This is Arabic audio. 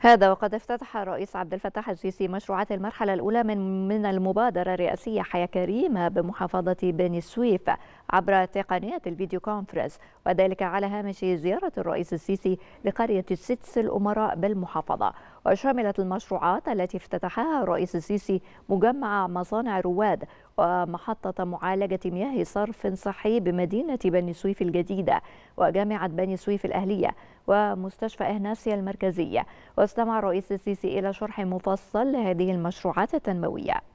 هذا وقد افتتح الرئيس عبد الفتاح السيسي مشروعات المرحلة الأولى من من المبادرة الرئاسية حياة كريمة بمحافظة بني سويف عبر تقنية الفيديو كونفرنس وذلك على هامش زيارة الرئيس السيسي لقرية السدس الأمراء بالمحافظة وشملت المشروعات التي افتتحها الرئيس السيسي مجمع مصانع رواد ومحطة معالجة مياه صرف صحي بمدينة بني سويف الجديدة وجامعة بني سويف الأهلية ومستشفى إهناسيا المركزية واستمع رئيس السيسي إلى شرح مفصل لهذه المشروعات التنموية